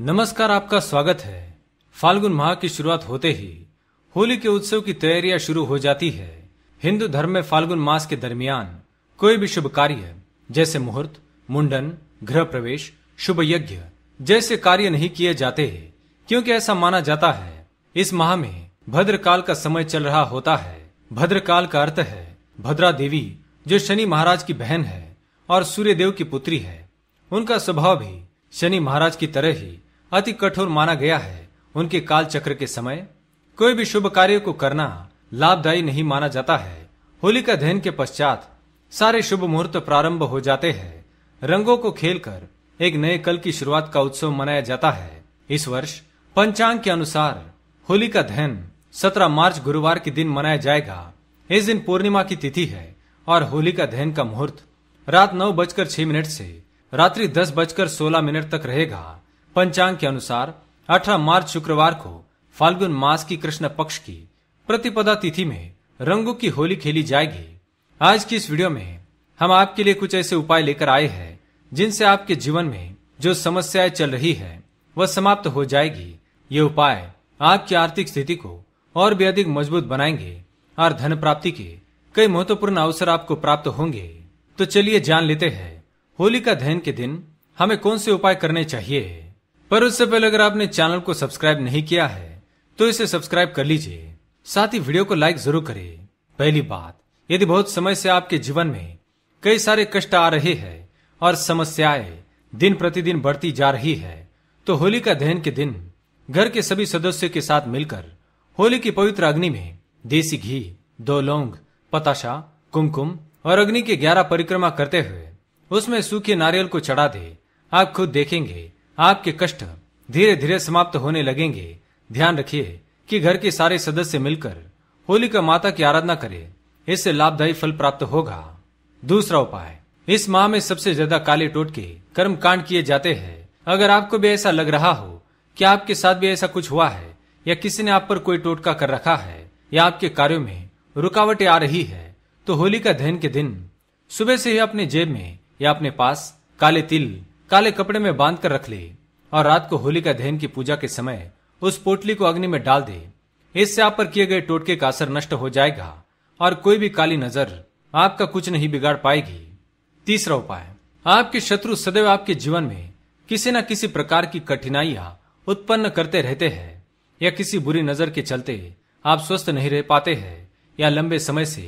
नमस्कार आपका स्वागत है फाल्गुन माह की शुरुआत होते ही होली के उत्सव की तैयारियां शुरू हो जाती है हिंदू धर्म में फाल्गुन मास के दरमियान कोई भी शुभ कार्य जैसे मुहूर्त मुंडन गृह प्रवेश शुभ यज्ञ जैसे कार्य नहीं किए जाते क्योंकि ऐसा माना जाता है इस माह में भद्रकाल का समय चल रहा होता है भद्रकाल का अर्थ है भद्रा देवी जो शनि महाराज की बहन है और सूर्य देव की पुत्री है उनका स्वभाव भी शनि महाराज की तरह ही अति कठोर माना गया है उनके काल चक्र के समय कोई भी शुभ कार्य को करना लाभदायी नहीं माना जाता है होली का दहन के पश्चात सारे शुभ मुहूर्त प्रारंभ हो जाते हैं रंगों को खेलकर एक नए कल की शुरुआत का उत्सव मनाया जाता है इस वर्ष पंचांग के अनुसार होली का दहन 17 मार्च गुरुवार के दिन मनाया जाएगा इस दिन पूर्णिमा की तिथि है और होली का दहन का मुहूर्त रात नौ बजकर छह मिनट से रात्रि दस बजकर सोलह मिनट तक रहेगा पंचांग के अनुसार 18 मार्च शुक्रवार को फाल्गुन मास की कृष्ण पक्ष की प्रतिपदा तिथि में रंगों की होली खेली जाएगी आज की इस वीडियो में हम आपके लिए कुछ ऐसे उपाय लेकर आए हैं जिनसे आपके जीवन में जो समस्याएं चल रही है वह समाप्त हो जाएगी ये उपाय आपकी आर्थिक स्थिति को और भी अधिक मजबूत बनाएंगे और धन प्राप्ति के कई महत्वपूर्ण अवसर आपको प्राप्त होंगे तो चलिए जान लेते हैं होली का दहन के दिन हमें कौन से उपाय करने चाहिए पर उससे पहले अगर आपने चैनल को सब्सक्राइब नहीं किया है तो इसे सब्सक्राइब कर लीजिए साथ ही वीडियो को लाइक जरूर करें पहली बात यदि बहुत समय से आपके जीवन में कई सारे कष्ट आ रहे हैं और समस्याएं दिन प्रतिदिन बढ़ती जा रही है तो होली का दहन के दिन घर के सभी सदस्यों के साथ मिलकर होली की पवित्र अग्नि में देसी घी दो लौंग पताशा कुमकुम और अग्नि की ग्यारह परिक्रमा करते हुए उसमें सूखे नारियल को चढ़ा दे आप खुद देखेंगे आपके कष्ट धीरे धीरे समाप्त होने लगेंगे ध्यान रखिए कि घर के सारे सदस्य मिलकर होली का माता की आराधना करें इससे लाभदायी फल प्राप्त होगा दूसरा उपाय इस माह में सबसे ज्यादा काले टोटके कर्म कांड किए जाते हैं अगर आपको भी ऐसा लग रहा हो कि आपके साथ भी ऐसा कुछ हुआ है या किसी ने आप पर कोई टोटका कर रखा है या आपके कार्यो में रुकावटें आ रही है तो होली का दहन के दिन सुबह से ही अपने जेब में या अपने पास काले तिल काले कपड़े में बांध कर रख ले और रात को होलिका दहन की पूजा के समय उस पोटली को अग्नि में डाल दे इससे आप पर किए गए टोटके का असर नष्ट हो जाएगा और कोई भी काली नजर आपका कुछ नहीं बिगाड़ पाएगी तीसरा उपाय आपके शत्रु सदैव आपके जीवन में किसी न किसी प्रकार की कठिनाइया उत्पन्न करते रहते हैं या किसी बुरी नजर के चलते आप स्वस्थ नहीं रह पाते हैं या लंबे समय से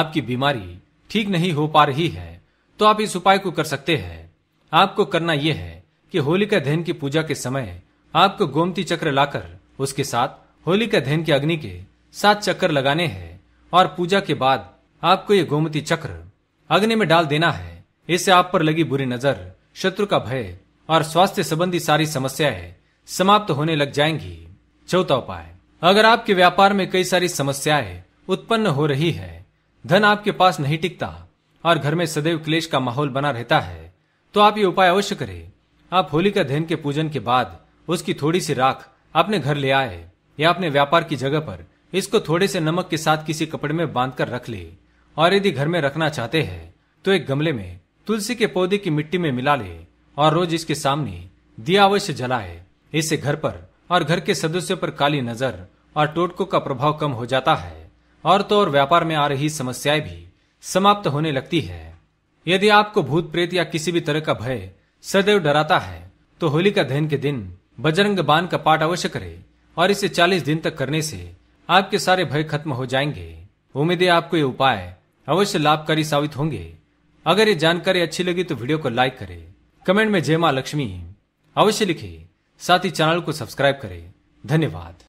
आपकी बीमारी ठीक नहीं हो पा रही है तो आप इस उपाय को कर सकते हैं आपको करना यह है कि होलिका दहन की पूजा के समय आपको गोमती चक्र लाकर उसके साथ होलिका दहन की अग्नि के सात चक्कर लगाने हैं और पूजा के बाद आपको ये गोमती चक्र अग्नि में डाल देना है इससे आप पर लगी बुरी नजर शत्रु का भय और स्वास्थ्य संबंधी सारी समस्याएं समाप्त होने लग जाएंगी चौथा उपाय अगर आपके व्यापार में कई सारी समस्याएं उत्पन्न हो रही है धन आपके पास नहीं टिकता और घर में सदैव क्लेश का माहौल बना रहता है तो आप ये उपाय अवश्य करें आप होलिका दहन के पूजन के बाद उसकी थोड़ी सी राख अपने घर ले आए या अपने व्यापार की जगह पर इसको थोड़े से नमक के साथ किसी कपड़े में बांध कर रख ले और यदि घर में रखना चाहते हैं तो एक गमले में तुलसी के पौधे की मिट्टी में मिला ले और रोज इसके सामने दिया अवश्य जलाए इससे घर पर और घर के सदस्यों पर काली नजर और टोटको का प्रभाव कम हो जाता है और तो और व्यापार में आ रही समस्याएं भी समाप्त होने लगती है यदि आपको भूत प्रेत या किसी भी तरह का भय सदैव डराता है तो होलिका दहन के दिन बजरंग बाण का पाठ अवश्य करें और इसे 40 दिन तक करने से आपके सारे भय खत्म हो जाएंगे उम्मीद है आपको ये उपाय अवश्य लाभकारी साबित होंगे अगर ये जानकारी अच्छी लगी तो वीडियो को लाइक करे कमेंट में जय माँ लक्ष्मी अवश्य लिखे साथ ही चैनल को सब्सक्राइब करें धन्यवाद